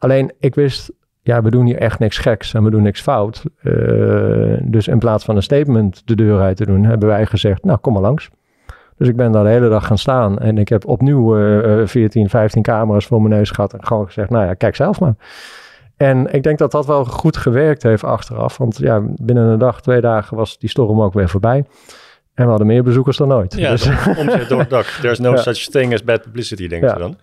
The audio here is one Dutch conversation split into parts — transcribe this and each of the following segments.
Alleen ik wist, ja, we doen hier echt niks geks en we doen niks fout. Eh, dus in plaats van een statement de deur uit te doen, hebben wij gezegd, nou kom maar langs. Dus ik ben daar de hele dag gaan staan en ik heb opnieuw uh, 14, 15 camera's voor mijn neus gehad en gewoon gezegd, nou ja, kijk zelf maar. En ik denk dat dat wel goed gewerkt heeft achteraf, want ja, binnen een dag, twee dagen was die storm ook weer voorbij. En we hadden meer bezoekers dan ooit. Ja, dus. omzet door dak. There's no such thing as bad publicity, denk je dan.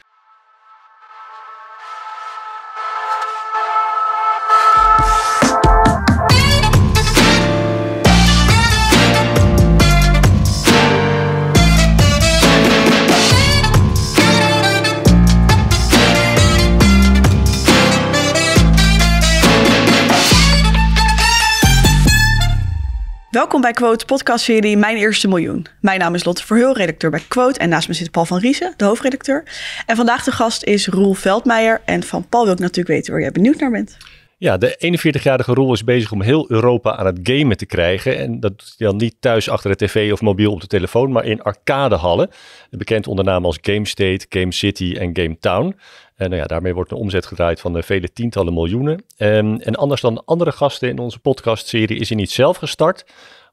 Welkom bij Quote, podcastserie Mijn Eerste Miljoen. Mijn naam is Lotte Verheul, redacteur bij Quote. En naast me zit Paul van Riesen, de hoofdredacteur. En vandaag de gast is Roel Veldmeijer. En van Paul wil ik natuurlijk weten waar jij benieuwd naar bent. Ja, de 41-jarige Roel is bezig om heel Europa aan het gamen te krijgen. En dat doet hij dan niet thuis achter de tv of mobiel op de telefoon, maar in arcadehallen. Bekend onder namen als Game State, Game City en Game Town. En nou ja, daarmee wordt een omzet gedraaid van eh, vele tientallen miljoenen. Ehm, en anders dan andere gasten in onze podcastserie is hij niet zelf gestart.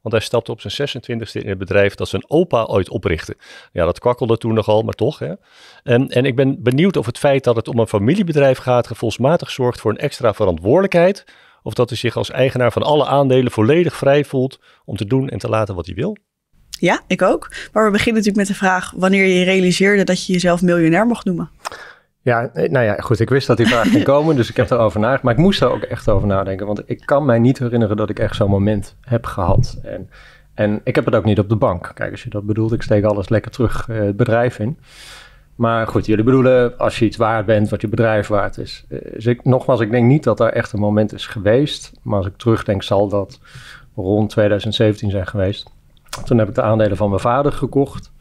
Want hij stapte op zijn 26e in het bedrijf dat zijn opa ooit oprichtte. Ja, dat kwakkelde toen nogal, maar toch. Hè? En, ehm, en ik ben benieuwd of het feit dat het om een familiebedrijf gaat gevoelsmatig zorgt voor een extra verantwoordelijkheid. Of dat hij zich als eigenaar van alle aandelen volledig vrij voelt om te doen en te laten wat hij wil. Ja, ik ook. Maar we beginnen natuurlijk met de vraag wanneer je realiseerde dat je jezelf miljonair mocht noemen. Ja, eh, nou ja, goed. Ik wist dat die vraag ging komen, dus ik heb erover nagedacht. Maar ik moest er ook echt over nadenken, want ik kan mij niet herinneren dat ik echt zo'n moment heb gehad. En, en ik heb het ook niet op de bank. Kijk, als je dat bedoelt, ik steek alles lekker terug eh, het bedrijf in. Maar goed, jullie bedoelen als je iets waard bent, wat je bedrijf waard is. Eh, dus ik, nogmaals, ik denk niet dat daar echt een moment is geweest. Maar als ik terugdenk, zal dat rond 2017 zijn geweest. Toen heb ik de aandelen van mijn vader gekocht.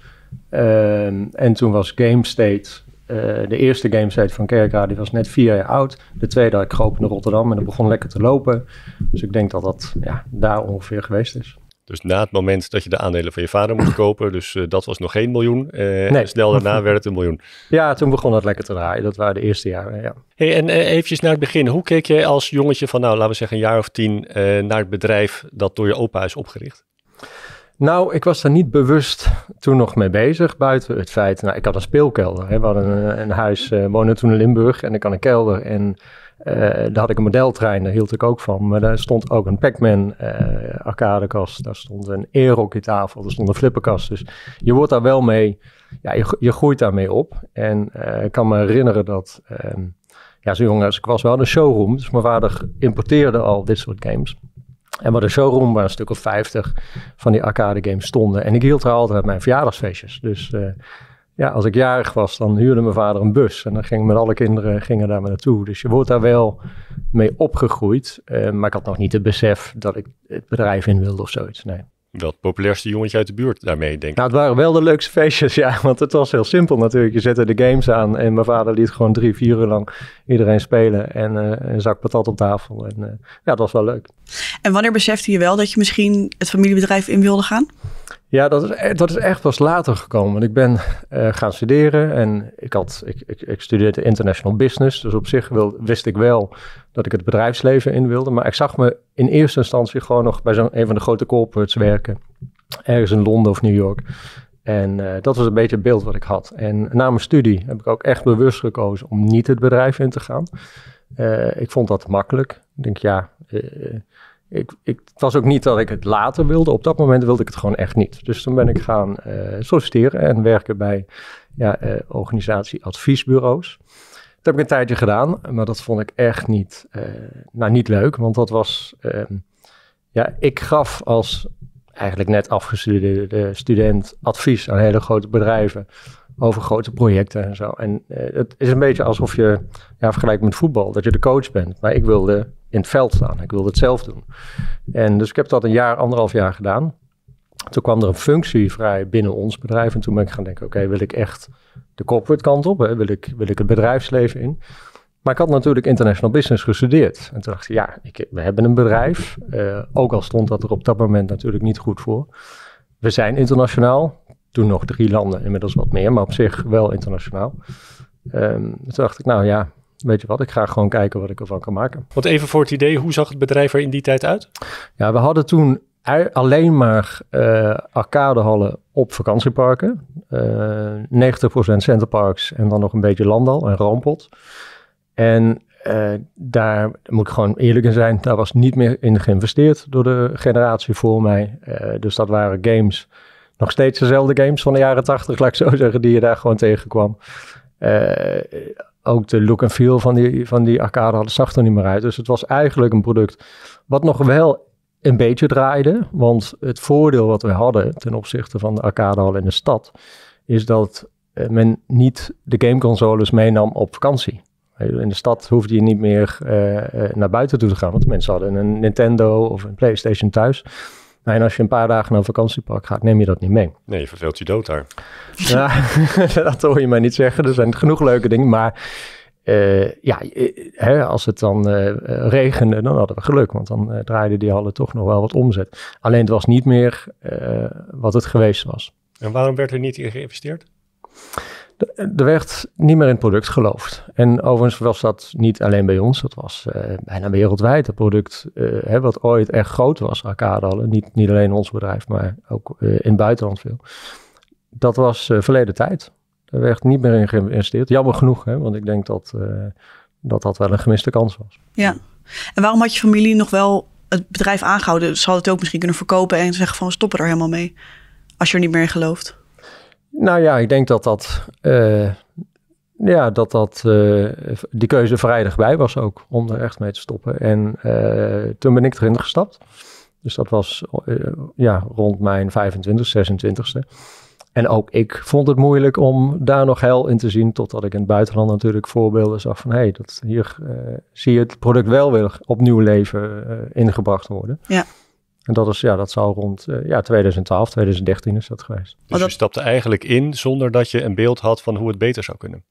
Ehm, en toen was GameState eh, de eerste gamesite van Kerkra, die was net vier jaar oud. De tweede had ik geopend in Rotterdam en dat begon lekker te lopen. Dus ik denk dat dat ja, daar ongeveer geweest is. Dus na het moment dat je de aandelen van je vader moest kopen, dus eh, dat was nog geen miljoen. Uh, snel daarna werd het een miljoen. Ja, toen begon dat lekker te draaien. Dat waren de eerste jaren, ja. Hey, en eventjes naar het begin. Hoe keek jij als jongetje van, nou, laten we zeggen een jaar of tien, naar het bedrijf dat door je opa is opgericht? Nou, ik was daar niet bewust toen nog mee bezig. Buiten het feit, nou, ik had een speelkelder. Hè. We hadden een, een huis, eh, woonde toen in Limburg en ik had een kelder. En eh, daar had ik een modeltrein, daar hield ik ook van. Maar daar stond ook een Pac-Man uh, arcadekast. Daar stond een aero tafel, daar stond een flipperkast. Dus je wordt daar wel mee, ja, je, je groeit daarmee op. En ik kan me herinneren dat, ehm, ja, zo jong als ik was, wel een showroom. Dus mijn vader importeerde al dit soort games. En wat de showroom waar een stuk of 50 van die arcade games stonden. En ik hield er altijd mijn verjaardagsfeestjes. Dus eh, ja, als ik jarig was, dan huurde mijn vader een bus. En dan gingen met alle kinderen gingen daar maar naartoe. Dus je wordt daar wel mee opgegroeid. Eh, maar ik had nog niet het besef dat ik het bedrijf in wilde of zoiets. Nee wel het populairste jongetje uit de buurt daarmee, denk ik. Nou, het waren wel de leukste feestjes, ja. Want het was heel simpel natuurlijk. Je zette de games aan en mijn vader liet gewoon drie, vier uur lang iedereen spelen. En eh, een zak patat op tafel. En eh, ja, dat was wel leuk. En wanneer besefte je wel dat je misschien het familiebedrijf in wilde gaan? Ja, dat is, e-, dat is echt pas later gekomen. Ik ben eh, gaan studeren en ik, had, ik, ik, ik, studeerde international business. Dus op zich wil, wist ik wel dat ik het bedrijfsleven in wilde. Maar ik zag me in eerste instantie gewoon nog bij zo'n een van de grote corporates werken. Ergens in Londen of New York. En eh, dat was een beetje het beeld wat ik had. En na mijn studie heb ik ook echt bewust gekozen om niet het bedrijf in te gaan. Eh, ik vond dat makkelijk. Ik denk, ja, ik, ik, het was ook niet dat ik het later wilde. Op dat moment wilde ik het gewoon echt niet. Dus toen ben ik gaan eh, solliciteren en werken bij ja, uh, eh, organisatieadviesbureaus. Dat heb ik een tijdje gedaan, maar dat vond ik echt niet, eh, nou, niet leuk. Want dat was, ehm, ja, ik gaf als eigenlijk net afgestudeerde student advies aan hele grote bedrijven over grote projecten en zo. En het is een beetje alsof je, ja, vergelijkt met voetbal, dat je de coach bent. Maar ik wilde in het veld staan. Ik wilde het zelf doen. En dus ik heb dat een jaar, anderhalf jaar gedaan. Toen kwam er een functie vrij binnen ons bedrijf. En toen ben ik gaan denken, oké, wil ik echt de corporate kant op? Hè? Wil, ik, wil ik het bedrijfsleven in? Maar ik had natuurlijk international business gestudeerd. En toen dacht ik, ja, ik, we hebben een bedrijf. Eh, ook al stond dat er op dat moment natuurlijk niet goed voor. We zijn internationaal. Toen nog drie landen, inmiddels wat meer, maar op zich wel internationaal. Um, toen dacht ik, nou ja, weet je wat, ik ga gewoon kijken wat ik ervan kan maken. Want even voor het idee, hoe zag het bedrijf er in die tijd uit? Ja, we hadden toen alleen maar uh, arcadehallen op vakantieparken. 90 eh, 90% centerparks en dan nog een beetje landal en rampot. En eh, daar moet ik gewoon eerlijk in zijn, daar was niet meer in geïnvesteerd door de generatie voor mij. dus dat waren games, nog steeds dezelfde games van de jaren 80, laat ik zo zeggen, die je daar gewoon tegenkwam ook de look en feel van die, van die arcade hadden, zag er niet meer uit. Dus het was eigenlijk een product wat nog wel een beetje draaide. Want het voordeel wat we hadden ten opzichte van de arcadehal in de stad, is dat eh, men niet de gameconsoles meenam op vakantie. In de stad hoefde je niet meer eh, eh, naar buiten toe te gaan, want mensen hadden een Nintendo of een PlayStation thuis en als je een paar dagen naar een vakantiepark gaat, neem je dat niet mee. Nee, je verveelt je dood daar. Ja, dat hoor je mij niet zeggen. Er zijn genoeg leuke dingen, maar... Eh, ja, eh, hè, als het dan eh, regende, dan hadden we geluk, want dan draaiden die hallen toch nog wel wat omzet. Alleen het was niet meer wat het geweest was. En waarom werd er niet in geïnvesteerd? Er werd niet meer in het product geloofd. En overigens was dat niet alleen bij ons, dat was eh, bijna wereldwijd het product eh, hè, wat ooit echt groot was, arcadehallen. Niet, niet alleen ons bedrijf, maar ook eh, in het buitenland veel. Dat was verleden tijd. Er werd niet meer in geïnvesteerd. Jammer genoeg, hè, want ik denk dat, dat wel een gemiste kans was. Ja, en waarom had je familie nog wel het bedrijf aangehouden? Ze hadden het ook misschien kunnen verkopen en zeggen van we stoppen er helemaal mee, als je er niet meer in gelooft. Nou ja, ik denk dat dat, uh, ja, dat, dat eh, die keuze vrijdag bij was ook, om er echt mee te stoppen. En eh, toen ben ik erin gestapt. Dus dat was ja, rond mijn 25, 26e. En ook ik vond het moeilijk om daar nog hel in te zien, totdat ik in het buitenland natuurlijk voorbeelden zag van, hé, hey, dat hier zie je het product wel weer opnieuw leven ingebracht worden. Ja. En dat, is, ja, dat zou rond eh, ja, 2012, 2013 is dat geweest. Dus je stapte eigenlijk in zonder dat je een beeld had van hoe het beter zou kunnen?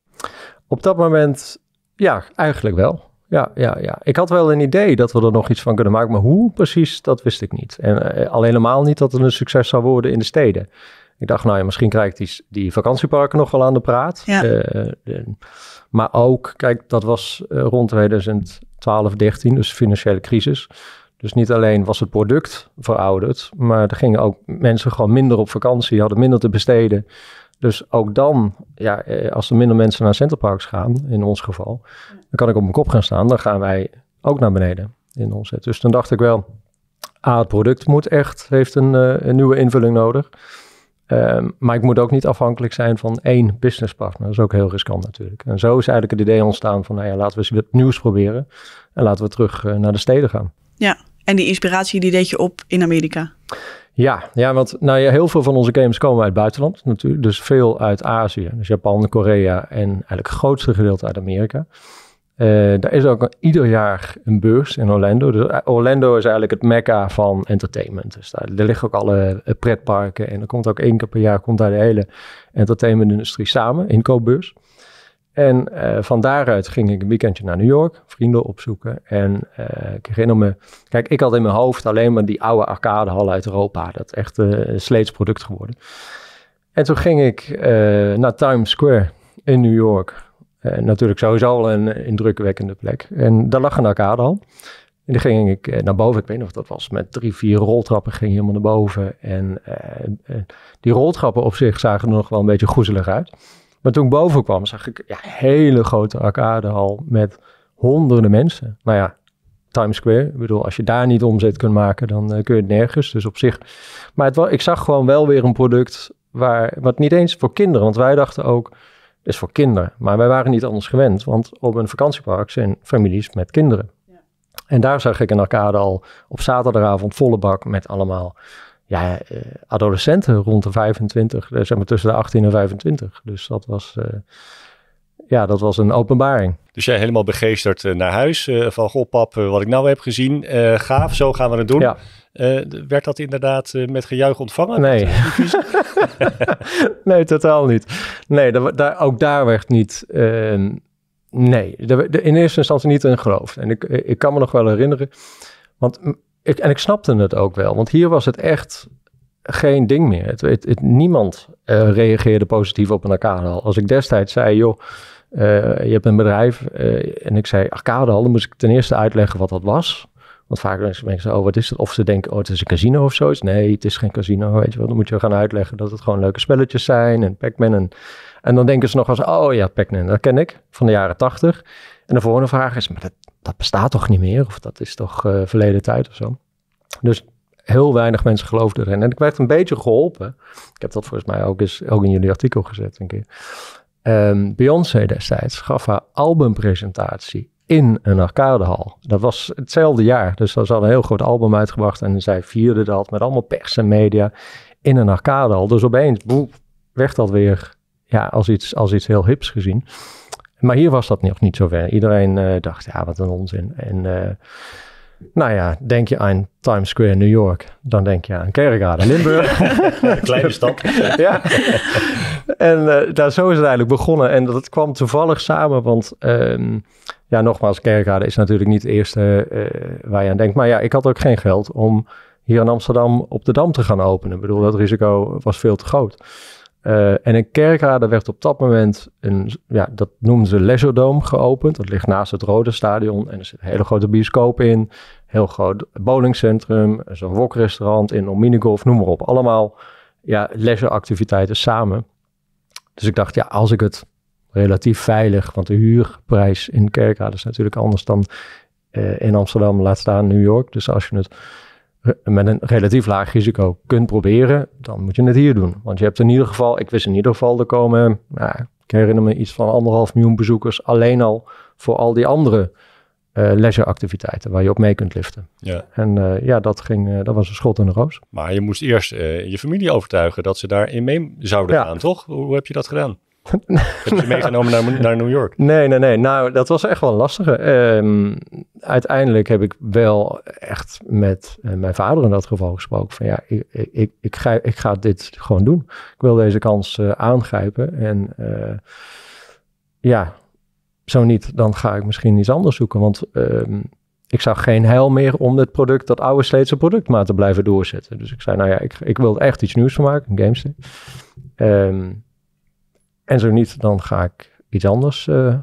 Op dat moment, ja, eigenlijk wel. Ja, ja, ja. Ik had wel een idee dat we er nog iets van kunnen maken, maar hoe precies, dat wist ik niet. En eh, alleen helemaal niet dat het een succes zou worden in de steden. Ik dacht, nou ja, misschien krijgt die, die vakantieparken nog wel aan de praat. Eh, maar ook, kijk, dat was rond 2012, 13, dus financiële crisis. Dus niet alleen was het product verouderd, maar er gingen ook mensen gewoon minder op vakantie, hadden minder te besteden. Dus ook dan, ja, eh, als er minder mensen naar Centerparks gaan, in ons geval, dan kan ik op mijn kop gaan staan. Dan gaan wij ook naar beneden in omzet. Dus dan dacht ik wel, ah, het product moet echt, heeft een, eh, een nieuwe invulling nodig. Ehm, maar ik moet ook niet afhankelijk zijn van één businesspartner. Dat is ook heel riskant natuurlijk. En zo is eigenlijk het idee ontstaan van, nou ja, laten we eens nieuws proberen. En laten we terug eh, naar de steden gaan. Ja, en die inspiratie die deed je op in Amerika. Ja, ja, want nou ja, heel veel van onze games komen uit het buitenland natuurlijk. Dus veel uit Azië. Dus Japan, Korea en eigenlijk het grootste gedeelte uit Amerika. Uh, daar is ook ieder jaar een beurs in Orlando. Dus eh, Orlando is eigenlijk het mekka van entertainment. Dus daar, liggen ook alle eh, pretparken. En er komt ook één keer per jaar komt daar de hele entertainmentindustrie samen, inkoopbeurs. En eh, van daaruit ging ik een weekendje naar New York, vrienden opzoeken. En eh, ik herinner me, kijk, ik had in mijn hoofd alleen maar die oude arcadehal uit Europa. Dat echt eh, een sleets product geworden. En toen ging ik naar Times Square in New York. natuurlijk sowieso al een indrukwekkende plek. En daar lag een arcadehal. En dan ging ik naar boven. Ik weet nog of dat was met drie, vier roltrappen. Ging helemaal naar boven. En die roltrappen op zich zagen er nog wel een beetje goezelig uit. Maar toen ik boven kwam, zag ik ja, hele grote arcadehal met honderden mensen. Nou ja, Times Square. Ik bedoel, als je daar niet omzet kunt maken, dan eh, kun je het nergens. Dus op zich. Maar het, ik zag gewoon wel weer een product waar, wat niet eens voor kinderen. Want wij dachten ook, is voor kinderen. Maar wij waren niet anders gewend. Want op een vakantiepark zijn families met kinderen. Ja. En daar zag ik een arcade al op zaterdagavond volle bak met allemaal ja, eh, adolescenten rond de 25, eh, zeg maar tussen de 18 en 25. Dus dat was, eh, ja, dat was een openbaring. Dus jij helemaal begeesterd naar huis van, goh pap, wat ik nou heb gezien, gaaf, zo gaan we het doen. Ja. werd dat inderdaad met gejuich ontvangen? Nee. nee, totaal niet. Nee, daar, daar, ook daar werd niet... Ehm, nee, in eerste instantie niet in geloof. En ik, ik kan me nog wel herinneren, want en ik snapte het ook wel, want hier was het echt geen ding meer. Het, het, het niemand eh, reageerde positief op een arcadehal. Als ik destijds zei, joh, eh, je hebt een bedrijf eh, en ik zei arcadehal, dan moest ik ten eerste uitleggen wat dat was. Want vaak denken mensen, oh wat is het? Of ze denken, oh het is een casino of zoiets. Nee, het is geen casino, weet je wel. Dan moet je gaan uitleggen dat het gewoon leuke spelletjes zijn en Pac-Man. En, en dan denken ze nog als, oh ja, Pac-Man, dat ken ik van de jaren tachtig. En de volgende vraag is, maar dat, dat bestaat toch niet meer? Of dat is toch eh, verleden tijd of zo? Dus heel weinig mensen geloofden erin. En ik werd een beetje geholpen. Ik heb dat volgens mij ook eens ook in jullie artikel gezet een keer. Ehm, Beyoncé destijds gaf haar albumpresentatie in een arcadehal. Dat was hetzelfde jaar. Dus ze had een heel groot album uitgebracht. En zij vierde dat met allemaal pers en media in een arcadehal. Dus opeens boe, werd dat weer ja, als, iets, als iets heel hips gezien. Maar hier was dat nog niet zo ver. Iedereen eh, dacht, ja, wat een onzin. En eh, nou ja, denk je aan Times Square New York, dan denk je aan Kerkrade Limburg. een kleine stad. ja. En eh, daar, zo is het eigenlijk begonnen. En dat kwam toevallig samen, want ehm, ja, nogmaals, Kerkrade is natuurlijk niet het eerste waar je aan denkt. Maar ja, ik had ook geen geld om hier in Amsterdam op de Dam te gaan openen. Ik bedoel, dat risico was veel te groot. Eh, en in Kerkrade werd op dat moment een, ja, dat noemen ze lesodome geopend. Dat ligt naast het Rode Stadion en er zit een hele grote bioscoop in. Heel groot bowlingcentrum, zo'n wokrestaurant in Ominigolf, noem maar op. Allemaal ja, samen. Dus ik dacht, ja, als ik het relatief veilig, want de huurprijs in Kerkrade is natuurlijk anders dan eh, in Amsterdam, laat staan New York. Dus als je het met een relatief laag risico kunt proberen, dan moet je het hier doen. Want je hebt in ieder geval, ik wist in ieder geval, er komen, nou, ik herinner me iets van anderhalf miljoen bezoekers alleen al voor al die andere uh, leisureactiviteiten waar je op mee kunt liften. Ja. En eh, ja, dat, ging, eh, dat was een schot in de roos. Maar je moest eerst je familie overtuigen dat ze daarin mee zouden gaan, toch? hoe heb je dat gedaan? Heb je nou. meegenomen naar, New York? Nee, nee, nee. Nou, dat was echt wel een lastige. Ehm, uiteindelijk heb ik wel echt met eh, mijn vader in dat geval gesproken. Van ja, ik, ik, ik, ga, ik ga dit gewoon doen. Ik wil deze kans eh, aangrijpen. En eh, ja, zo niet, dan ga ik misschien iets anders zoeken. Want ehm, ik zag geen heil meer om dit product, dat oude Sleetse product, maar te blijven doorzetten. Dus ik zei, nou ja, ik, ik wil echt iets nieuws van maken, een Ehm. En zo niet, dan ga ik iets anders eh,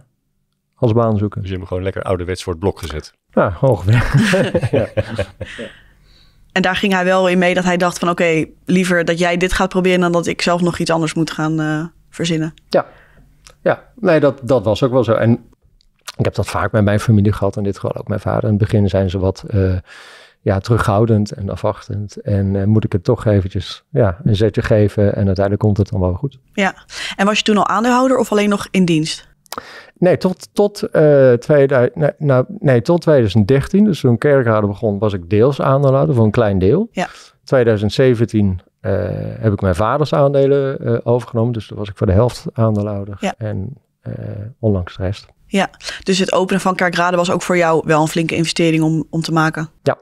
als baan zoeken. Dus je hebt hem gewoon lekker ouderwets voor het blok gezet. Ja, ongeveer. ja. En daar ging hij wel in mee dat hij dacht van oké, liever dat jij dit gaat proberen dan dat ik zelf nog iets anders moet gaan eh, verzinnen. Ja, ja. nee, dat, dat was ook wel zo. En ik heb dat vaak bij mijn familie gehad, en dit gewoon ook mijn vader. In het begin zijn ze wat... Eh, ja, terughoudend en afwachtend. En eh, moet ik het toch eventjes ja, een zetje geven. En uiteindelijk komt het dan wel goed. Ja, en was je toen al aandeelhouder of alleen nog in dienst? Nee, tot, tot, uh, eh, 2000, nee, nou, nee, tot 2013, dus toen kerkraden begon, was ik deels aandeelhouder voor een klein deel. Ja. 2017 eh, heb ik mijn vaders aandelen overgenomen, dus toen was ik voor de helft aandeelhouder. En onlangs de rest. Ja, dus het openen van kerkraden was ook voor jou wel een flinke investering om, om te maken. Ja,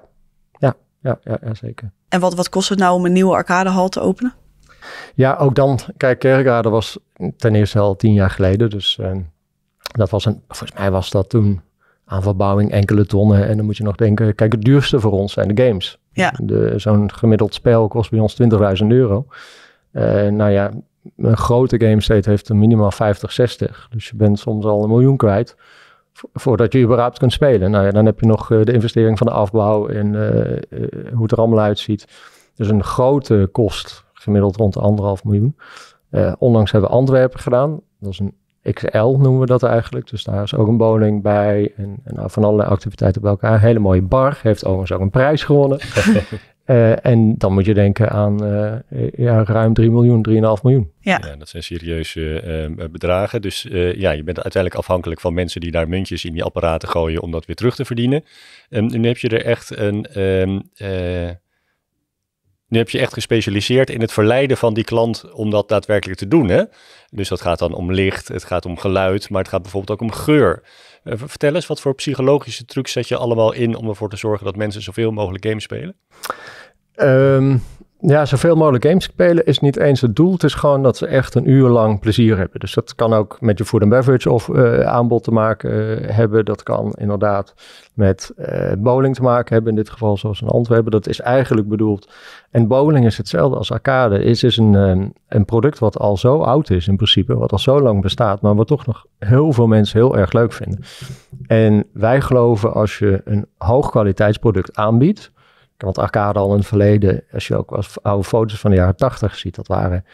ja, ja, ja zeker. En wat, wat kost het nou om een nieuwe arcadehal te openen? Ja, ook dan, kijk, Kerkrade was ten eerste al tien jaar geleden. Dus eh, dat was een, volgens mij was dat toen aan verbouwing enkele tonnen. En dan moet je nog denken, kijk, het duurste voor ons zijn de games. Ja. Zo'n gemiddeld spel kost bij ons 20.000 euro. Eh, nou ja, een grote game state heeft een minimaal 50, 60. Dus je bent soms al een miljoen kwijt voordat je überhaupt kunt spelen. Nou dan heb je nog eh, de investering van de afbouw en eh, eh, hoe het er allemaal uitziet. Dus een grote kost, gemiddeld rond de anderhalf miljoen. onlangs hebben we Antwerpen gedaan. Dat is een XL noemen we dat eigenlijk. Dus daar is ook een woning bij en, en nou, van allerlei activiteiten bij elkaar. Hele mooie bar, heeft overigens ook een prijs gewonnen. Eh, en dan moet je denken aan eh, ja, ruim 3 miljoen, 3,5 miljoen. Ja. dat zijn serieuze eh, bedragen. Dus ja, je bent uiteindelijk afhankelijk van mensen die daar muntjes in die apparaten gooien om dat weer terug te verdienen. En ehm, nu heb je er echt een. Ehm, nu heb je echt gespecialiseerd in het verleiden van die klant om dat daadwerkelijk te doen. Hè? Dus dat gaat dan om licht, het gaat om geluid, maar het gaat bijvoorbeeld ook om geur. Eh, vertel eens, wat voor psychologische trucs zet je allemaal in om ervoor te zorgen dat mensen zoveel mogelijk games spelen? Ehm. Ja, zoveel mogelijk games spelen is niet eens het doel. Het is gewoon dat ze echt een uur lang plezier hebben. Dus dat kan ook met je food and beverage of eh, aanbod te maken eh, hebben. Dat kan inderdaad met eh, bowling te maken hebben. In dit geval zoals een Antwerpen. Dat is eigenlijk bedoeld. En bowling is hetzelfde als arcade. is is een, ehm, een product wat al zo oud is in principe. Wat al zo lang bestaat. Maar wat toch nog heel veel mensen heel erg leuk vinden. En wij geloven als je een hoogkwaliteitsproduct aanbiedt want arcade al in het verleden, als je ook als oude foto's van de jaren tachtig ziet, dat waren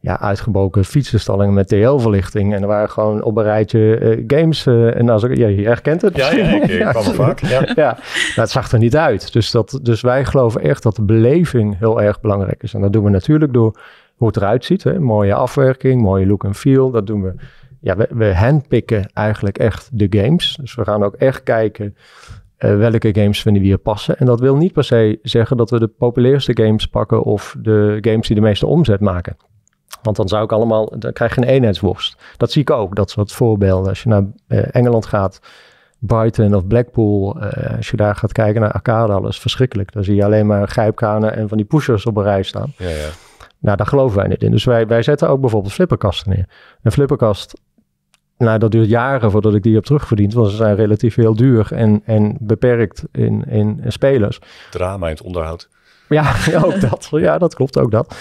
ja, fietsenstallingen met TL-verlichting. En er waren gewoon op een rijtje eh, games. Eh, en als ik, je herkent het. Ja, ja Ja. het zag er niet uit. Dus, dat, dus wij geloven echt dat de beleving heel erg belangrijk is. En dat doen we natuurlijk door hoe het eruit ziet. Hè? Mooie afwerking, mooie look en feel. Dat doen we. Ja, we, we handpikken eigenlijk echt de games. Dus we gaan ook echt kijken eh, welke games vinden we hier passen. En dat wil niet per se zeggen dat we de populairste games pakken of de games die de meeste omzet maken. Want dan zou ik allemaal, dan krijg je een eenheidsworst. Dat zie ik ook, dat soort voorbeelden. Als je naar eh, Engeland gaat, Brighton of Blackpool, eh, als je daar gaat kijken naar arcade, alles verschrikkelijk. Dan zie je alleen maar grijpkanen en van die pushers op een rij staan. Ja, ja. Nou, daar geloven wij niet in. Dus wij, wij zetten ook bijvoorbeeld flipperkasten neer. Een flipperkast nou, dat duurt jaren voordat ik die heb terugverdiend. Want ze zijn relatief heel duur en, en beperkt in, in, spelers. Drama in het onderhoud. Ja, ook dat. Ja, dat klopt ook dat.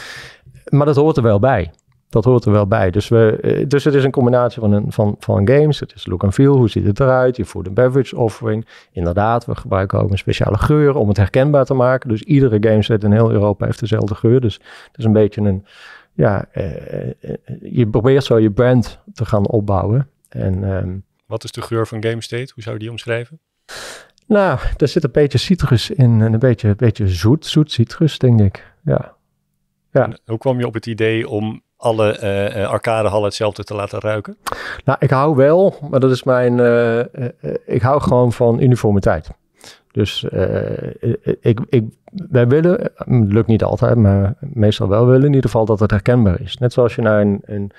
Maar dat hoort er wel bij. Dat hoort er wel bij. Dus, we, eh, dus het is een combinatie van, een, van, van games. Het is look and feel. Hoe ziet het eruit? Je food and beverage offering. Inderdaad, we gebruiken ook een speciale geur om het herkenbaar te maken. Dus iedere game set in heel Europa heeft dezelfde geur. Dus het is een beetje een, ja, eh, eh, je probeert zo je brand te gaan opbouwen. En, ehm, Wat is de geur van GameState? Hoe zou je die omschrijven? Nou, er zit een beetje citrus in en een beetje, beetje zoet, zoet citrus, denk ik. Ja. ja. hoe kwam je op het idee om alle uh, arcadehallen hetzelfde te laten ruiken? Nou, ik hou wel, maar dat is mijn. ik hou gewoon van uniformiteit. Dus uh, ik, ik, wij willen, lukt niet altijd, maar meestal wel willen in ieder geval dat het herkenbaar is. Net zoals je naar een, een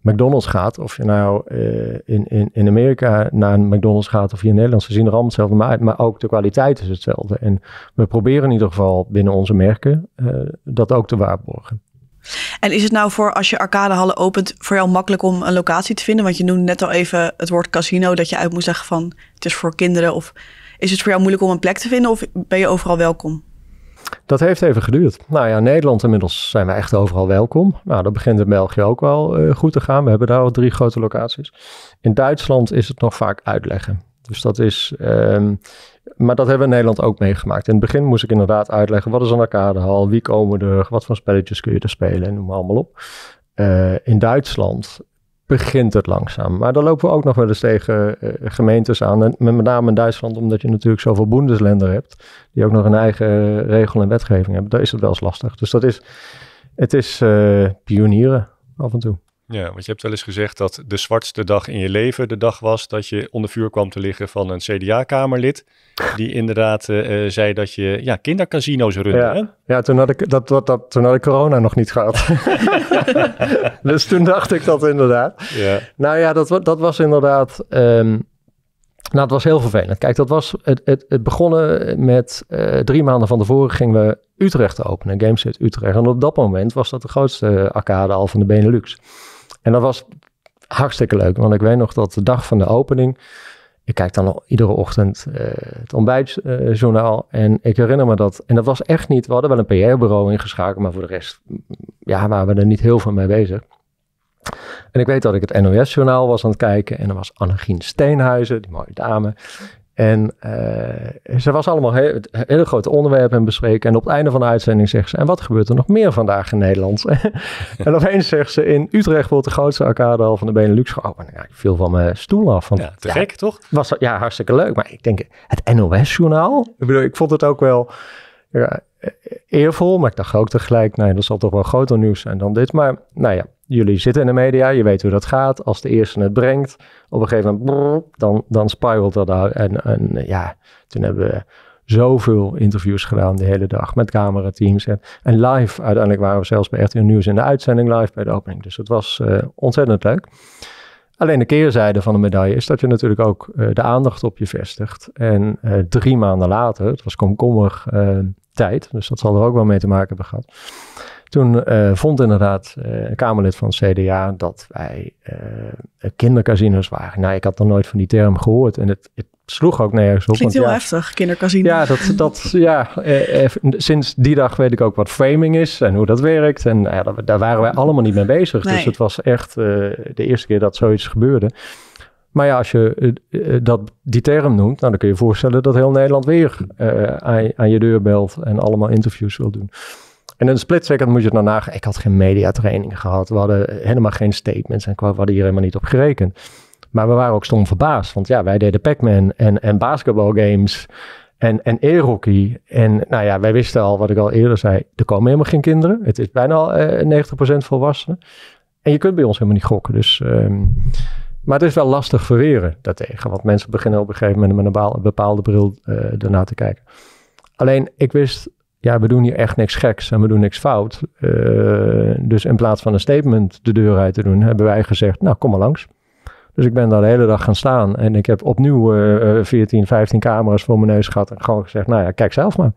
McDonald's gaat, of je nou eh, in, in, in Amerika naar een McDonald's gaat of hier in Nederland, ze zien er allemaal hetzelfde uit, maar ook de kwaliteit is hetzelfde. En we proberen in ieder geval binnen onze merken eh, dat ook te waarborgen. En is het nou voor als je arcadehallen opent voor jou makkelijk om een locatie te vinden? Want je noemde net al even het woord casino dat je uit moet zeggen van het is voor kinderen of is het voor jou moeilijk om een plek te vinden of ben je overal welkom? Dat heeft even geduurd. Nou ja, in Nederland inmiddels zijn we echt overal welkom. Nou, dat begint in België ook wel eh, goed te gaan. We hebben daar al drie grote locaties. In Duitsland is het nog vaak uitleggen. Dus dat is. Ehm, maar dat hebben we in Nederland ook meegemaakt. In het begin moest ik inderdaad uitleggen wat is een arcadehal, wie komen er, wat voor spelletjes kun je er spelen en noem maar allemaal op. Eh, in Duitsland begint het langzaam. Maar daar lopen we ook nog wel eens tegen eh, gemeentes aan. En met name in Duitsland, omdat je natuurlijk zoveel boendesländer hebt, die ook nog een eigen eh, regel en wetgeving hebben, daar is het wel eens lastig. Dus dat is, het is eh, pionieren af en toe. Ja, want je hebt wel eens gezegd dat de zwartste dag in je leven de dag was dat je onder vuur kwam te liggen van een CDA-kamerlid. Die inderdaad eh, eh, zei dat je ja, kindercasino's runde. Ja, ja toen, had ik, dat, dat, dat, toen had ik corona nog niet gehad. dus toen dacht ik dat inderdaad. Ja. Nou ja, dat, dat was inderdaad. Ehm, nou, het was heel vervelend. Kijk, dat was het, het, het begonnen met eh, drie maanden van tevoren gingen we Utrecht openen, Gameset Utrecht. En op dat moment was dat de grootste arcade al van de Benelux. En dat was hartstikke leuk, want ik weet nog dat de dag van de opening. Ik kijk dan al iedere ochtend eh, het ontbijtjournaal. en ik herinner me dat. En dat was echt niet. We hadden wel een PR-bureau ingeschakeld, maar voor de rest ja, waren we er niet heel veel mee bezig. En ik weet dat ik het NOS-journaal was aan het kijken. En er was Annegien Steenhuizen, die mooie dame. En eh, ze was allemaal heel, hele grote onderwerpen in bespreken. En op het einde van de uitzending zegt ze: En wat gebeurt er nog meer vandaag in Nederland? en opeens zegt ze: In Utrecht wordt de grootste arcadehal van de Benelux. Oh, ja, nou, ik viel van mijn stoel af. Want, ja, te gek toch? Was, ja, hartstikke leuk. Maar ik denk: Het NOS-journaal. Ik bedoel, ik vond het ook wel. Ja, e-, eervol, maar ik dacht ook tegelijk, nee, nou dat zal toch wel groter nieuws zijn dan dit. Maar nou ja, jullie zitten in de media, je weet hoe dat gaat. Als de eerste het brengt, op een gegeven moment, dan, dan spiralt dat uit. En, en ja, toen hebben we zoveel interviews gedaan de hele dag met camerateams. En, en live, uiteindelijk waren we zelfs bij RTL Nieuws in de uitzending live bij de opening. Dus het was eh, ontzettend leuk. Alleen de keerzijde van de medaille is dat je natuurlijk ook eh, de aandacht op je vestigt. En eh, drie maanden later, het was komkommer tijd, dus dat zal er ook wel mee te maken hebben gehad toen eh, vond inderdaad eh, een Kamerlid van het CDA dat wij eh, kindercasinos waren. Nou, ik had nog nooit van die term gehoord en het, het sloeg ook nergens op. Klinkt heel ja, heftig, kindercasino. Ja, dat, dat, ja eh, sinds die dag weet ik ook wat framing is en hoe dat werkt. En ja, daar, waren wij allemaal niet mee bezig. Dus het was echt de eerste keer dat zoiets gebeurde. Maar ja, als je dat, die term noemt, nou, dan kun je je voorstellen dat heel Nederland weer aan, aan, je deur belt en allemaal interviews wil doen. En een split second moet je het nou nagaan. Ik had geen mediatraining gehad. We hadden helemaal geen statements. En we hadden hier helemaal niet op gerekend. Maar we waren ook stom verbaasd. Want ja, wij deden Pac-Man en, en basketbalgames en, en e-hockey. En nou ja, wij wisten al, wat ik al eerder zei, er komen helemaal geen kinderen. Het is bijna al 90% eh, volwassenen. En je kunt bij ons helemaal niet gokken. Dus, ehm, maar het is wel lastig verweren daartegen. Want mensen beginnen op een gegeven moment met een bepaalde bril uh, ernaar te kijken. Alleen, ik wist ja, we doen hier echt niks geks en we doen niks fout. Eh, dus in plaats van een statement de deur uit te doen, hebben wij gezegd, nou kom maar langs. Dus ik ben daar de hele dag gaan staan en ik heb opnieuw uh, 14, 15 camera's voor mijn neus gehad en gewoon gezegd, nou ja, kijk zelf maar.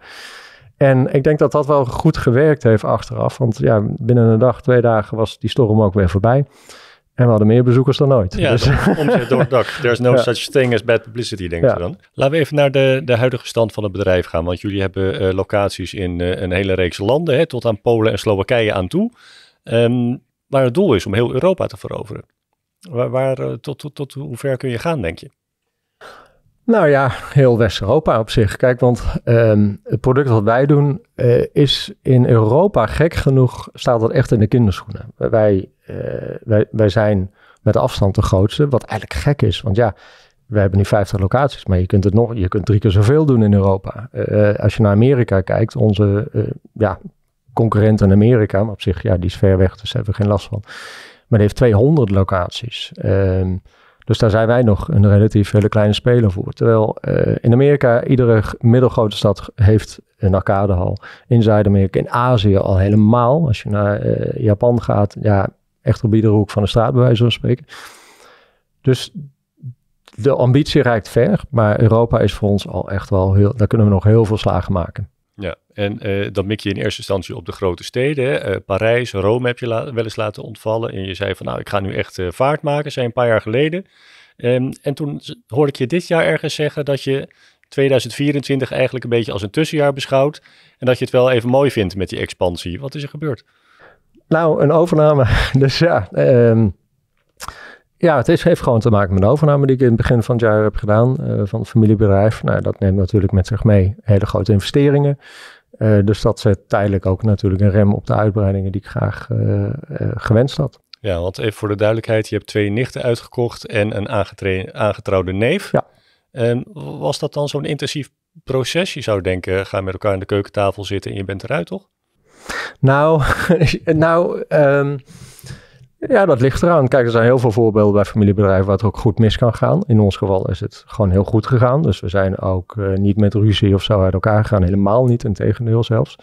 En ik denk dat dat wel goed gewerkt heeft achteraf, want ja, binnen een dag, twee dagen was die storm ook weer voorbij. En we hadden meer bezoekers dan ooit. Ja, dus. omzet door het dak. There's no such thing as bad publicity, denk ja. dan. Laten we even naar de, de huidige stand van het bedrijf gaan. Want jullie hebben eh, locaties in eh, een hele reeks landen, hè, tot aan Polen en Slowakije aan toe. Ehm, waar het doel is om heel Europa te veroveren. Waar, eh, tot, tot, tot hoe ver kun je gaan, denk je? Nou ja, heel West-Europa op zich. Kijk, want ehm, het product wat wij doen is in Europa gek genoeg, staat dat echt in de kinderschoenen. Wij eh, wij, wij zijn met afstand de grootste, wat eigenlijk gek is. Want ja, we hebben nu 50 locaties, maar je kunt het nog, je kunt drie keer zoveel doen in Europa. Eh, als je naar Amerika kijkt, onze eh, ja, concurrent in Amerika, maar op zich, ja, die is ver weg, dus daar hebben we geen last van. Maar die heeft 200 locaties. Ehm, dus daar zijn wij nog een relatief hele kleine speler voor. Terwijl in Amerika, iedere middelgrote stad heeft een arcadehal. In Zuid-Amerika, in Azië al helemaal. Als je naar Japan gaat, ja, echt op iedere hoek van de straat, bij wijze van spreken. Dus de ambitie reikt ver, maar Europa is voor ons al echt wel heel, daar kunnen we nog heel veel slagen maken. Ja, en uh, dan mik je in eerste instantie op de grote steden. Eh, Parijs, Rome heb je wel eens laten ontvallen. En je zei van nou, ik ga nu echt eh, vaart maken, Zijn een paar jaar geleden. Ehm, en toen hoorde ik je dit jaar ergens zeggen dat je 2024 eigenlijk een beetje als een tussenjaar beschouwt. En dat je het wel even mooi vindt met die expansie. Wat is er gebeurd? Nou, een overname. Dus ja, ehm, ja het heeft gewoon te maken met een overname die ik in het begin van het jaar heb gedaan eh, van het familiebedrijf. Nou, dat neemt natuurlijk met zich mee hele grote investeringen. Eh, dus dat zet tijdelijk ook natuurlijk een rem op de uitbreidingen die ik graag eh, gewenst had. Ja, want even voor de duidelijkheid, je hebt twee nichten uitgekocht en een aangetrouwde neef. Ja. Um, was dat dan zo'n intensief proces? Je zou denken, ga met elkaar aan de keukentafel zitten en je bent eruit, toch? Nou, nou ehm, ja, dat ligt eraan. Kijk, er zijn heel veel voorbeelden bij familiebedrijven waar het ook goed mis kan gaan. In ons geval is het gewoon heel goed gegaan. Dus we zijn ook eh, niet met ruzie of zo uit elkaar gegaan. Helemaal niet, in tegendeel zelfs.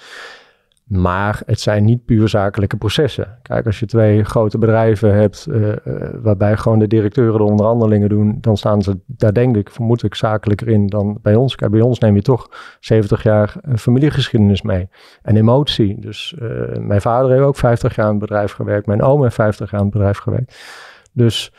Maar het zijn niet puur zakelijke processen. Kijk, als je twee grote bedrijven hebt eh, eh, waarbij gewoon de directeuren de onderhandelingen doen, dan staan ze daar denk ik vermoedelijk zakelijker in dan bij ons. Kijk, bij ons neem je toch 70 jaar eh, familiegeschiedenis mee en emotie. Dus mijn vader heeft ook 50 jaar aan het bedrijf gewerkt, mijn oom heeft 50 jaar aan het bedrijf gewerkt. Dus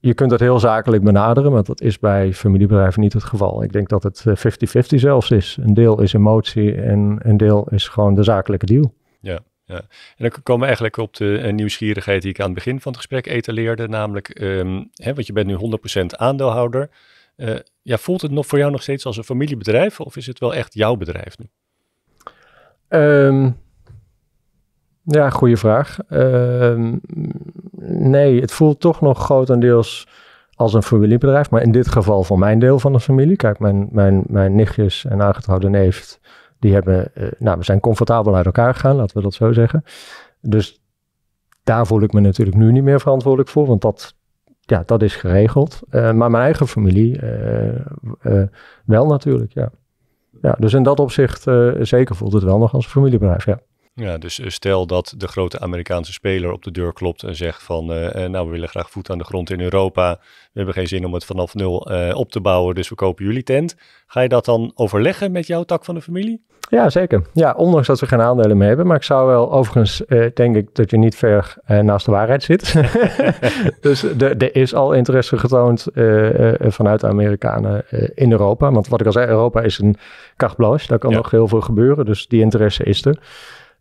je kunt dat heel zakelijk benaderen, maar dat is bij familiebedrijven niet het geval. Ik denk dat het 50-50 eh, zelfs is. Een deel is emotie en een deel is gewoon de zakelijke deal. Ja, ja. En dan komen we eigenlijk op de eh, nieuwsgierigheid die ik aan het begin van het gesprek etaleerde, namelijk, um, hè, want je bent nu 100% aandeelhouder. Eh, ja, voelt het nog voor jou nog steeds als een familiebedrijf of is het wel echt jouw bedrijf nu? Ehm, ja, goede vraag. Ehm, nee, het voelt toch nog grotendeels als een familiebedrijf. Maar in dit geval van mijn deel van de familie. Kijk, mijn, mijn, mijn nichtjes en aangetrouwde neef, die hebben... Eh, nou, we zijn comfortabel uit elkaar gegaan, laten we dat zo zeggen. Dus daar voel ik me natuurlijk nu niet meer verantwoordelijk voor. Want dat, ja, dat is geregeld. Eh, maar mijn eigen familie eh, wel natuurlijk, ja. ja. Dus in dat opzicht zeker voelt het wel nog als een familiebedrijf, ja. Ja, dus eh, stel dat de grote Amerikaanse speler op de deur klopt en zegt van, eh, eh, nou we willen graag voet aan de grond in Europa, we hebben geen zin om het vanaf nul op te bouwen, dus we kopen jullie tent. Ga je dat dan overleggen met jouw tak van de familie? Ja, zeker. Ja, ondanks dat we geen aandelen meer hebben. Maar ik zou wel, overigens, denk ik dat je niet ver naast de waarheid zit. dus er is al interesse getoond vanuit de Amerikanen in Europa. Want wat ik al zei, Europa is een carte Daar kan nog heel veel gebeuren. Dus die interesse is er.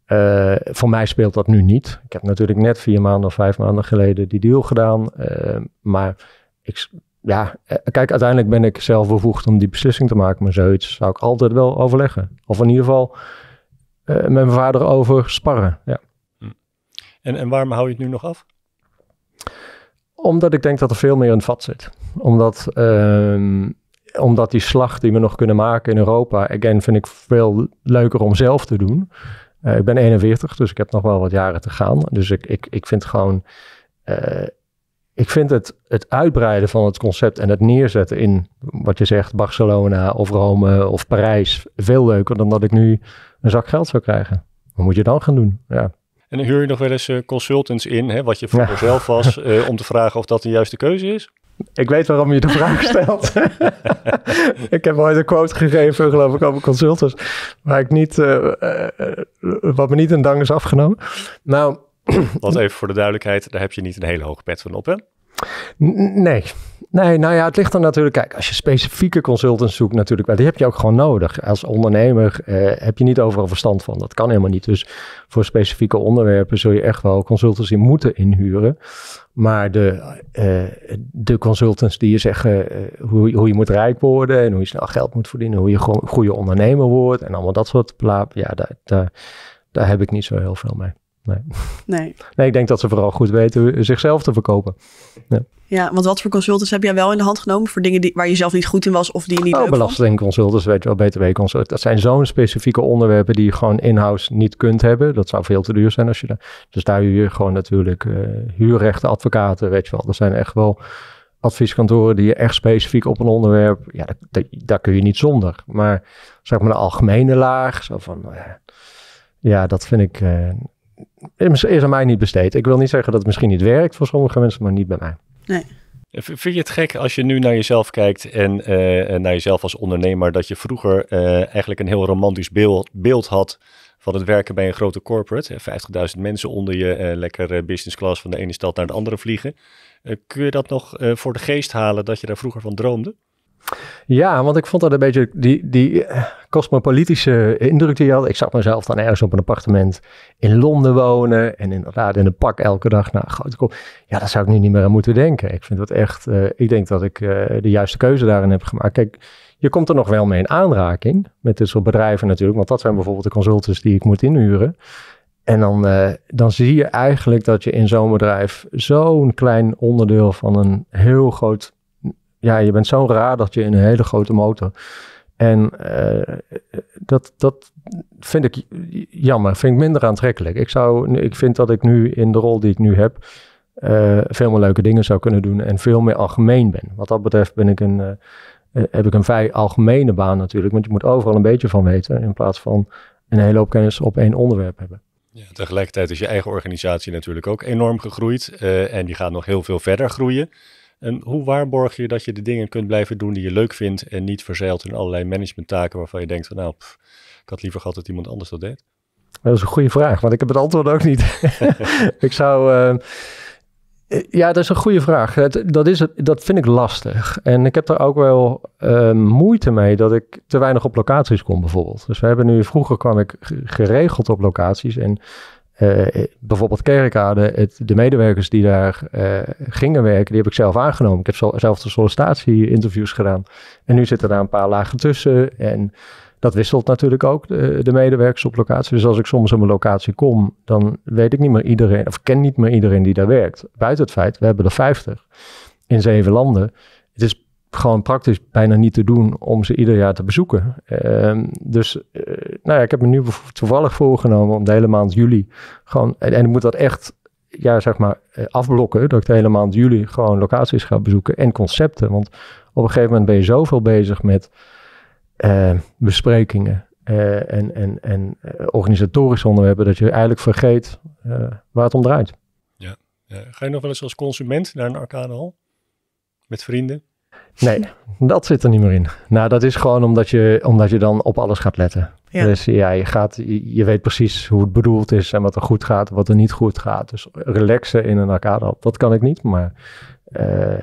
Eh, voor mij speelt dat nu niet. Ik heb natuurlijk net vier maanden of vijf maanden geleden die deal gedaan. Eh, maar ik, ja, eh, kijk, uiteindelijk ben ik zelf bevoegd om die beslissing te maken. Maar zoiets zou ik altijd wel overleggen. Of in ieder geval met mijn vader over sparren. Ja. Hm. En, en waarom hou je het nu nog af? Omdat ik denk dat er veel meer in vat zit. Omdat, ehm, omdat die slag die we nog kunnen maken in Europa, again, vind ik veel leuker om zelf te doen. Eh, ik ben 41, dus ik heb nog wel wat jaren te gaan. Dus ik, ik, ik vind gewoon. Eh, ik vind het, het uitbreiden van het concept en het neerzetten in wat je zegt, Barcelona of Rome of Parijs, veel leuker dan dat ik nu een zak geld zou krijgen. Wat moet je dan gaan doen? Ja. En dan huur je nog wel eens eh, consultants in, hè, wat je voor jezelf was, om te vragen of dat de juiste keuze is? Ik weet waarom je de vraag stelt. ik heb ooit een quote gegeven, geloof ik, over consultants. Waar ik niet, eh, eh, wat me niet in dank is afgenomen. Nou. Want even voor de duidelijkheid, daar heb je niet een hele hoge pet van op, hè? nee. Nee, nou ja, het ligt er natuurlijk. Kijk, als je specifieke consultants zoekt, natuurlijk wel. Die heb je ook gewoon nodig. Als ondernemer eh, heb je niet overal verstand van. Dat kan helemaal niet. Dus voor specifieke onderwerpen zul je echt wel consultants in moeten inhuren. Maar de, eh, de consultants die je zeggen eh, hoe, hoe, je moet rijk worden en hoe je snel geld moet verdienen, hoe je gewoon goede ondernemer wordt en allemaal dat soort plaat. Ja, daar, daar heb ik niet zo heel veel mee. Nee. nee. Nee. ik denk dat ze vooral goed weten zichzelf te verkopen. Ja. ja. want wat voor consultants heb jij wel in de hand genomen voor dingen die, waar je zelf niet goed in was of die je niet oh, leuk belastingconsultants, weet je wel, btw-consultants. Dat zijn zo'n specifieke onderwerpen die je gewoon in-house niet kunt hebben. Dat zou veel te duur zijn als je daar... Dus daar huur je gewoon natuurlijk uh, eh, huurrechten, advocaten, weet je wel. Dat zijn echt wel advieskantoren die je echt specifiek op een onderwerp... Ja, daar, daar kun je niet zonder. Maar zeg maar de algemene laag, zo van... Eh, ja, dat vind ik... Eh, is aan mij niet besteed. Ik wil niet zeggen dat het misschien niet werkt voor sommige mensen, maar niet bij mij. Nee. Vind je het gek als je nu naar jezelf kijkt en eh, naar jezelf als ondernemer, dat je vroeger eh, eigenlijk een heel romantisch beeld, beeld had van het werken bij een grote corporate? 50.000 eh, mensen onder je, uh, lekker business class van de ene stad naar de andere vliegen. kun je dat nog voor de geest halen dat je daar vroeger van droomde? Ja, want ik vond dat een beetje die, die eh, cosmopolitische indruk die je had. Ik zag mezelf dan ergens op een appartement in Londen wonen. En inderdaad in een pak elke dag. Nou, grote Ja, daar zou ik nu niet meer aan moeten denken. Ik vind dat echt. Eh, ik denk dat ik eh, de juiste keuze daarin heb gemaakt. Kijk, je komt er nog wel mee in aanraking. Met dit soort bedrijven natuurlijk. Want dat zijn bijvoorbeeld de consultants die ik moet inhuren. En dan, dan zie je eigenlijk dat je in zo'n bedrijf zo'n klein onderdeel van een heel groot ja, je bent zo'n radertje in een hele grote motor. En eh, dat, dat vind ik jammer, vind ik minder aantrekkelijk. Ik, zou, ik vind dat ik nu in de rol die ik nu heb eh, veel meer leuke dingen zou kunnen doen en veel meer algemeen ben. Wat dat betreft ben ik een, eh, heb ik een vrij algemene baan natuurlijk, want je moet overal een beetje van weten in plaats van een hele hoop kennis op één onderwerp hebben. Ja, tegelijkertijd is je eigen organisatie natuurlijk ook enorm gegroeid en die gaat nog heel veel verder groeien. En hoe waarborg je dat je de dingen kunt blijven doen die je leuk vindt en niet verzeilt in allerlei managementtaken waarvan je denkt van nou, ik had liever gehad dat iemand anders dat deed? Dat is een goede vraag, want ik heb het antwoord ook niet. ik zou. Eh, ja, dat is een goede vraag. Dat, dat, is het, dat vind ik lastig. En ik heb daar ook wel eh, moeite mee dat ik te weinig op locaties kom, bijvoorbeeld. Dus we hebben nu, vroeger kwam ik geregeld op locaties. En eh, bijvoorbeeld Kerkade, het, de medewerkers die daar eh, gingen werken, die heb ik zelf aangenomen. Ik heb zelf de sollicitatie-interviews gedaan. En nu zitten daar een paar lagen tussen. En dat wisselt natuurlijk ook, de, medewerkers op locatie. Dus als ik soms op een locatie kom, dan weet ik niet meer iedereen, of ken niet meer iedereen die daar werkt. Buiten het feit, we hebben er 50 in zeven landen. Het is gewoon praktisch bijna niet te doen om ze ieder jaar te bezoeken. Ehm, dus eh, nou ja, ik heb me nu toevallig voorgenomen om de hele maand juli gewoon, en, ik moet dat echt ja, zeg maar, eh, afblokken. Dat ik de hele maand juli gewoon locaties ga bezoeken en concepten. Want op een gegeven moment ben je zoveel bezig met eh, besprekingen en, en, en organisatorische onderwerpen dat je eigenlijk vergeet waar het om draait. Ja. ja. Ga je nog wel eens als consument naar een arcadehal? Met vrienden? Nee, dat zit er niet meer in. Nou, dat is gewoon omdat je, omdat je dan op alles gaat letten. Ja. Dus ja, je, gaat, je weet precies hoe het bedoeld is en wat er goed gaat, wat er niet goed gaat. Dus relaxen in een arcade, dat kan ik niet. Maar eh,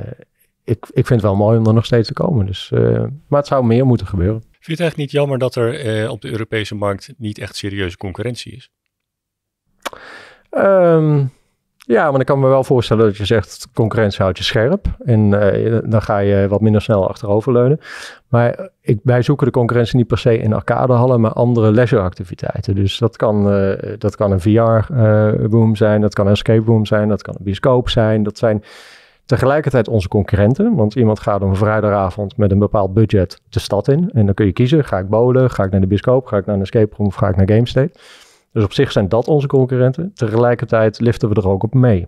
ik, ik vind het wel mooi om er nog steeds te komen. Dus, eh, maar het zou meer moeten gebeuren. Vind je het eigenlijk niet jammer dat er eh, op de Europese markt niet echt serieuze concurrentie is? Ehm, ja, maar ik kan me wel voorstellen dat je zegt, concurrentie houdt je scherp. En eh, dan ga je wat minder snel achteroverleunen. Maar ik, wij zoeken de concurrentie niet per se in arcadehallen, maar andere leisureactiviteiten. Dus dat kan, eh, dat kan een VR-boom eh, zijn, dat kan een escape room zijn, dat kan een bioscoop zijn. Dat zijn tegelijkertijd onze concurrenten. Want iemand gaat op een vrijdagavond met een bepaald budget de stad in. En dan kun je kiezen, ga ik bowlen, ga ik naar de bioscoop, ga ik naar een escape room of ga ik naar GameState. Dus op zich zijn dat onze concurrenten. Tegelijkertijd liften we er ook op mee.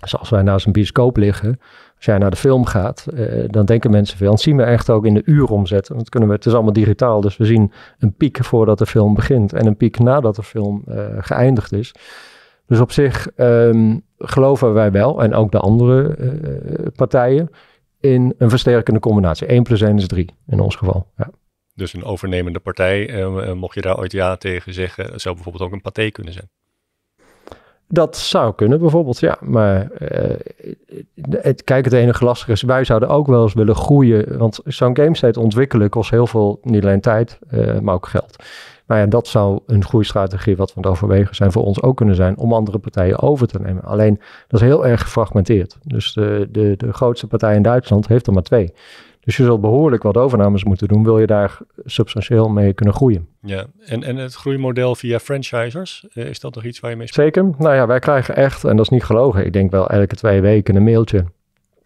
Dus als wij naast een bioscoop liggen, als jij naar de film gaat, eh, dan denken mensen veel. dan zien we echt ook in de uuromzet. Want kunnen we, het is allemaal digitaal, dus we zien een piek voordat de film begint en een piek nadat de film eh, geëindigd is. Dus op zich ehm, geloven wij wel, en ook de andere eh, eh, partijen, in een versterkende combinatie. 1 plus 1 is 3 in ons geval. Ja. Dus een overnemende partij, ehm, eh, mocht je daar ooit ja tegen zeggen, zou bijvoorbeeld ook een paté kunnen zijn. Dat zou kunnen bijvoorbeeld, ja. Maar eh, het, kijk, het enige lastige is, wij zouden ook wel eens willen groeien. Want zo'n game state ontwikkelen kost heel veel, niet alleen tijd, eh, maar ook geld. Maar ja, dat zou een groeistrategie wat we overwegen zijn voor ons ook kunnen zijn om andere partijen over te nemen. Alleen dat is heel erg gefragmenteerd. Dus de, de, de grootste partij in Duitsland heeft er maar twee. Dus je zult behoorlijk wat overnames moeten doen, wil je daar substantieel mee kunnen groeien. Ja, en, en het groeimodel via franchisers, eh, is dat nog iets waar je mee spreekt? Zeker. Nou ja, wij krijgen echt, en dat is niet gelogen, ik denk wel elke twee weken een mailtje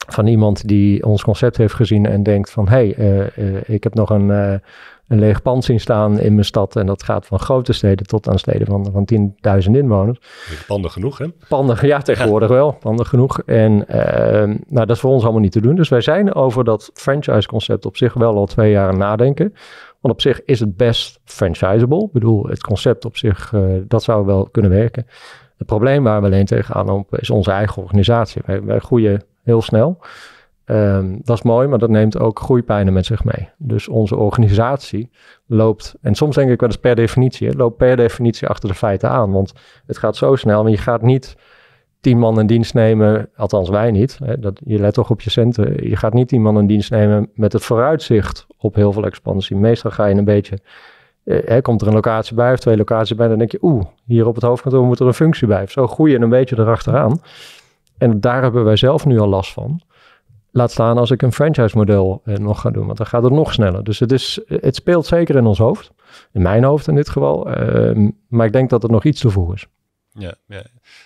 van iemand die ons concept heeft gezien en denkt van... hé, hey, eh, eh, ik heb nog een, een leeg pand zien staan in mijn stad. En dat gaat van grote steden tot aan steden van, van 10.000 inwoners. Panden genoeg, hè? Panden, ja, tegenwoordig wel. Panden genoeg. En ehm, nou, dat is voor ons allemaal niet te doen. Dus wij zijn over dat franchise-concept op zich wel al twee jaar nadenken. Want op zich is het best franchisable. Ik bedoel, het concept op zich, eh, dat zou wel kunnen werken. Het probleem waar we alleen tegenaan lopen is onze eigen organisatie. Wij, wij groeien heel snel. Ehm, dat is mooi, maar dat neemt ook groeipijnen met zich mee. Dus onze organisatie loopt, en soms denk ik wel eens per definitie, loopt per definitie achter de feiten aan. Want het gaat zo snel, maar je gaat niet tien man in dienst nemen, althans wij niet. Hè, dat, je let toch op je centen. Je gaat niet tien man in dienst nemen met het vooruitzicht op heel veel expansie. Meestal ga je een beetje, eh, hè, komt er een locatie bij of twee locaties bij, dan denk je, oeh, hier op het hoofdkantoor moet er een functie bij. zo groei je een beetje erachteraan. En daar hebben wij zelf nu al last van. Laat staan als ik een franchise model eh, nog ga doen, want dan gaat het nog sneller. Dus het, is, het speelt zeker in ons hoofd, in mijn hoofd in dit geval. Ehm, maar ik denk dat er nog iets te vroeg is. Ja, ja.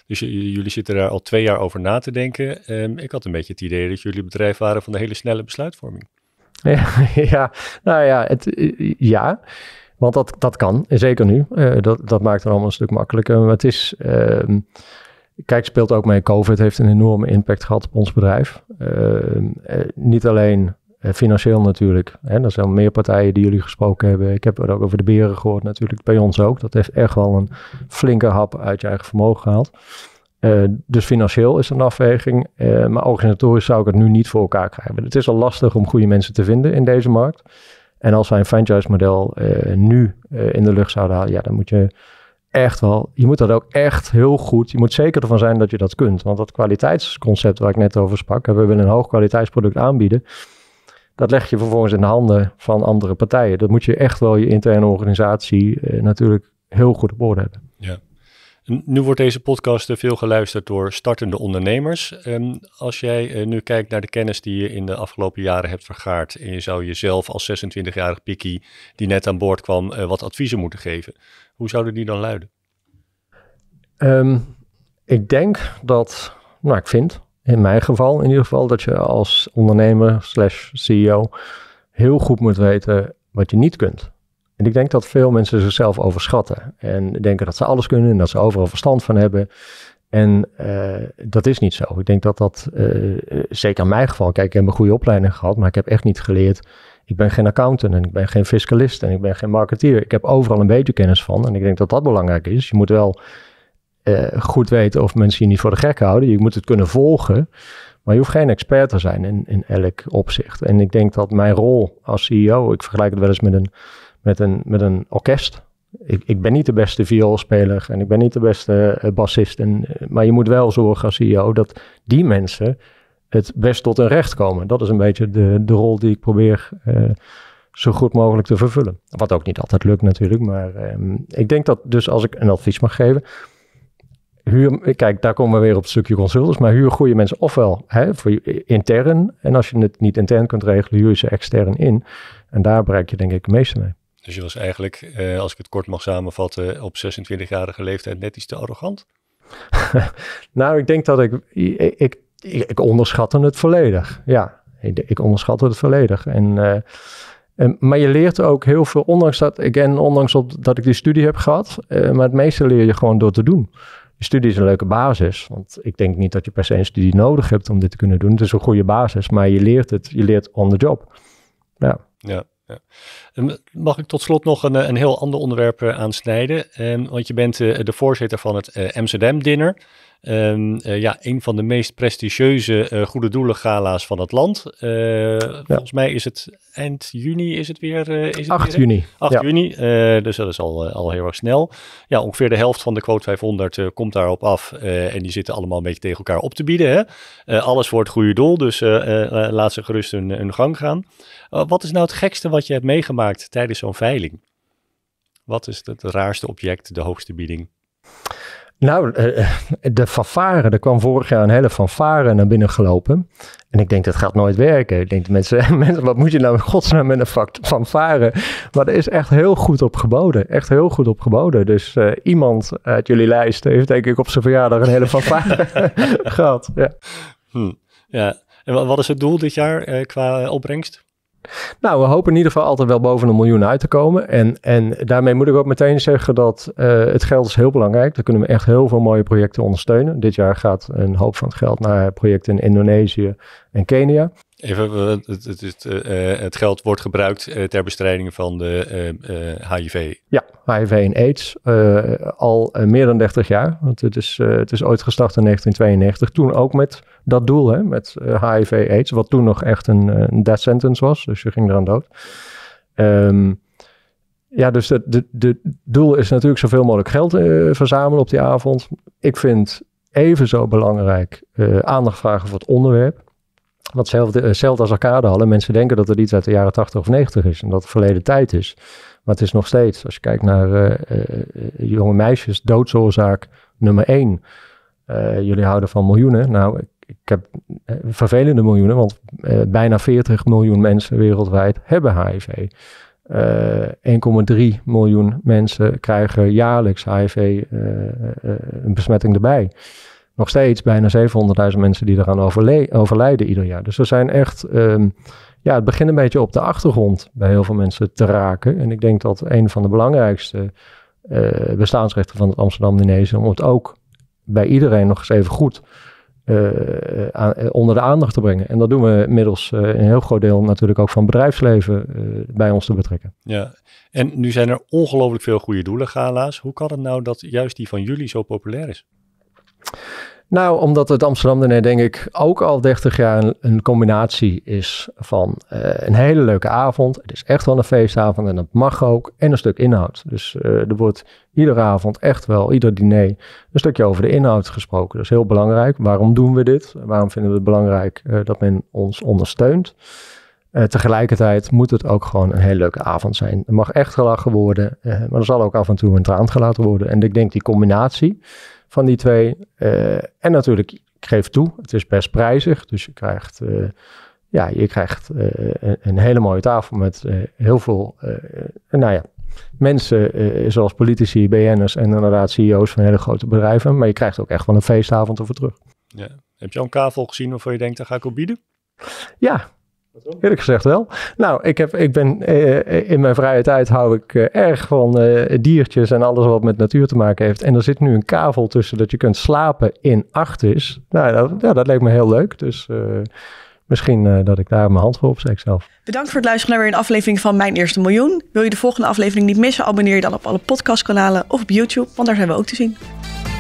dus jullie zitten daar al twee jaar over na te denken. Ehm, ik had een beetje het idee dat jullie bedrijf waren van de hele snelle besluitvorming. Ja, ja nou ja, het, eh, ja. Want dat, dat kan, zeker nu. Eh, dat, dat maakt het allemaal een stuk makkelijker. Maar het is, ehm, Kijk, speelt ook mee. COVID heeft een enorme impact gehad op ons bedrijf. Eh, eh, niet alleen eh, financieel natuurlijk. Hè, er zijn meer partijen die jullie gesproken hebben. Ik heb er ook over de beren gehoord natuurlijk. Bij ons ook. Dat heeft echt wel een flinke hap uit je eigen vermogen gehaald. dus financieel is een afweging. maar organisatorisch zou ik het nu niet voor elkaar krijgen. Het is al lastig om goede mensen te vinden in deze markt. En als wij een franchise model nu in de lucht zouden halen, ja, dan moet je echt wel, je moet dat ook echt heel goed, je moet zeker ervan zijn dat je dat kunt. Want dat kwaliteitsconcept waar ik net over sprak, we willen een hoogkwaliteitsproduct aanbieden, dat leg je vervolgens in de handen van andere partijen. Dat moet je echt wel je interne organisatie eh, natuurlijk heel goed op orde hebben. Ja. Nu wordt deze podcast veel geluisterd door startende ondernemers. als jij eh, nu kijkt naar de kennis die je in de afgelopen jaren hebt vergaard en je zou jezelf als 26-jarig pikkie die net aan boord kwam eh, wat adviezen moeten geven, hoe zouden die dan luiden? Ehm, ik denk dat, nou ik vind in mijn geval in ieder geval, dat je als ondernemer slash CEO heel goed moet weten wat je niet kunt. En ik denk dat veel mensen zichzelf overschatten en denken dat ze alles kunnen en dat ze overal verstand van hebben. En eh, dat is niet zo. Ik denk dat dat, eh, zeker in mijn geval, kijk, ik heb een goede opleiding gehad, maar ik heb echt niet geleerd. Ik ben geen accountant en ik ben geen fiscalist en ik ben geen marketeer. Ik heb overal een beetje kennis van en ik denk dat dat belangrijk is. Je moet wel eh, goed weten of mensen je niet voor de gek houden. Je moet het kunnen volgen, maar je hoeft geen expert te zijn in, in elk opzicht. En ik denk dat mijn rol als CEO, ik vergelijk het wel eens met een met een, met een orkest. Ik, ik ben niet de beste vioolspeler en ik ben niet de beste eh, bassist. En, eh, maar je moet wel zorgen als CEO dat die mensen het best tot hun recht komen. Dat is een beetje de, de rol die ik probeer eh, zo goed mogelijk te vervullen. Wat ook niet altijd lukt natuurlijk, maar ehm, ik denk dat dus als ik een advies mag geven... Huur, kijk, daar komen we weer op het stukje consultants, maar huur goede mensen ofwel hè, voor intern. En als je het niet intern kunt regelen, huur je ze extern in. En daar bereik je denk ik het meeste mee. Dus je was eigenlijk, eh, als ik het kort mag samenvatten, op 26-jarige leeftijd net iets te arrogant? nou, ik denk dat ik ik, ik, ik, onderschatte het volledig. Ja, ik, ik onderschatte het volledig. En, eh, en, maar je leert ook heel veel, ondanks dat, again, ondanks op, dat ik die studie heb gehad, eh, maar het meeste leer je gewoon door te doen. Je studie is een leuke basis, want ik denk niet dat je per se een studie nodig hebt om dit te kunnen doen. Het is een goede basis, maar je leert het, je leert on the job. Ja. ja. Ja. Mag ik tot slot nog een, eh, een heel ander onderwerp eh, aansnijden? Ehm, want je bent eh, de voorzitter van het Amsterdam Dinner. Ehm, eh, ja, een van de meest prestigieuze eh, goede doelen gala's van het land. Eh, volgens mij is het eind juni is het weer. is het 8 juni. 8 juni, dus dat is al, al heel erg snel. Ja, ongeveer de helft van de quote 500 komt daarop af. en die zitten allemaal een beetje tegen elkaar op te bieden. Hè? alles voor het goede doel, dus laat ze gerust hun, gang gaan. wat is nou het gekste wat je hebt meegemaakt tijdens zo'n veiling? Wat is het, het raarste object, de hoogste bieding? Nou, eh, eh, de fanfare, er kwam vorig jaar een hele fanfare naar binnen gelopen. En ik denk, dat gaat nooit werken. Ik denk, mensen, mensen wat moet je nou in godsnaam met een fanfare? Maar er is echt heel goed op geboden. Echt heel goed op geboden. Dus eh, iemand uit jullie lijst heeft denk ik op zijn verjaardag een hele fanfare gehad. Ja. Hm. ja. En wat is het doel dit jaar qua opbrengst? Nou, we hopen in ieder geval altijd wel boven een miljoen uit te komen. En, en daarmee moet ik ook meteen zeggen dat eh, het geld is heel belangrijk. Daar kunnen we echt heel veel mooie projecten ondersteunen. Dit jaar gaat een hoop van het geld naar projecten in Indonesië en Kenia. Even, eh, het, eh, het, geld wordt gebruikt eh, ter bestrijding van de HIV. Ja, HIV en AIDS al meer dan 30 jaar. Want het is, het is ooit gestart in 1992. Toen ook met dat doel, hè, met HIV-AIDS, wat toen nog echt een, death sentence was. Dus je ging eraan dood. Ehm, ja, dus het de, de, de, doel is natuurlijk zoveel mogelijk geld verzamelen op die avond. Ik vind even zo belangrijk aandacht vragen voor het onderwerp. Want eh, hetzelfde, als arcade hadden. Mensen denken dat het iets uit de jaren 80 of 90 is. En dat het verleden tijd is. Maar het is nog steeds, als je kijkt naar eh, eh, jonge meisjes, doodsoorzaak nummer 1. jullie houden van miljoenen. Nou, ik, ik heb vervelende miljoenen, want bijna 40 miljoen mensen wereldwijd hebben HIV. 1,3 miljoen mensen krijgen jaarlijks HIV een besmetting erbij nog steeds bijna 700.000 mensen die eraan overlijden ieder jaar. Dus we zijn echt, ehm, ja, het begint een beetje op de achtergrond bij heel veel mensen te raken. En ik denk dat een van de belangrijkste eh, bestaansrechten van het Amsterdam Dinees is om het ook bij iedereen nog eens even goed eh, aan, eh, onder de aandacht te brengen. En dat doen we middels een heel groot deel natuurlijk ook van bedrijfsleven bij ons te betrekken. Ja, en nu zijn er ongelooflijk veel goede doelen, Gala's. Hoe kan het nou dat juist die van jullie zo populair is? Nou, omdat het Amsterdam Diner denk ik ook al 30 jaar een, combinatie is van eh, een hele leuke avond. Het is echt wel een feestavond en dat mag ook. En een stuk inhoud. Dus eh, er wordt iedere avond echt wel, ieder diner, een stukje over de inhoud gesproken. Dat is heel belangrijk. Waarom doen we dit? Waarom vinden we het belangrijk eh, dat men ons ondersteunt? tegelijkertijd moet het ook gewoon een hele leuke avond zijn. Er mag echt gelachen worden, maar er zal ook af en toe een traan gelaten worden. En ik denk die combinatie van die twee. Eh, en natuurlijk, ik geef toe, het is best prijzig. Dus je krijgt eh, ja, je krijgt eh, een, hele mooie tafel met heel veel, nou ja, mensen zoals politici, BN'ers en inderdaad CEO's van hele grote bedrijven. Maar je krijgt ook echt wel een feestavond over terug. Ja. Heb je al een kavel gezien waarvan je denkt, daar ga ik op bieden? Ja, Eerlijk gezegd wel. Nou, ik, heb, ik ben eh, eh, in mijn vrije tijd hou ik eh, erg van uh, diertjes en alles wat met natuur te maken heeft. En er zit nu een kavel tussen dat je kunt slapen in acht is. Nou, dat, ja, dat leek me heel leuk. Dus misschien dat ik daar mijn hand voor opsteek zelf. Bedankt voor het luisteren naar weer een aflevering van Mijn Eerste Miljoen. Wil je de volgende aflevering niet missen? Abonneer je dan op alle podcastkanalen of op YouTube, want daar zijn we ook te zien.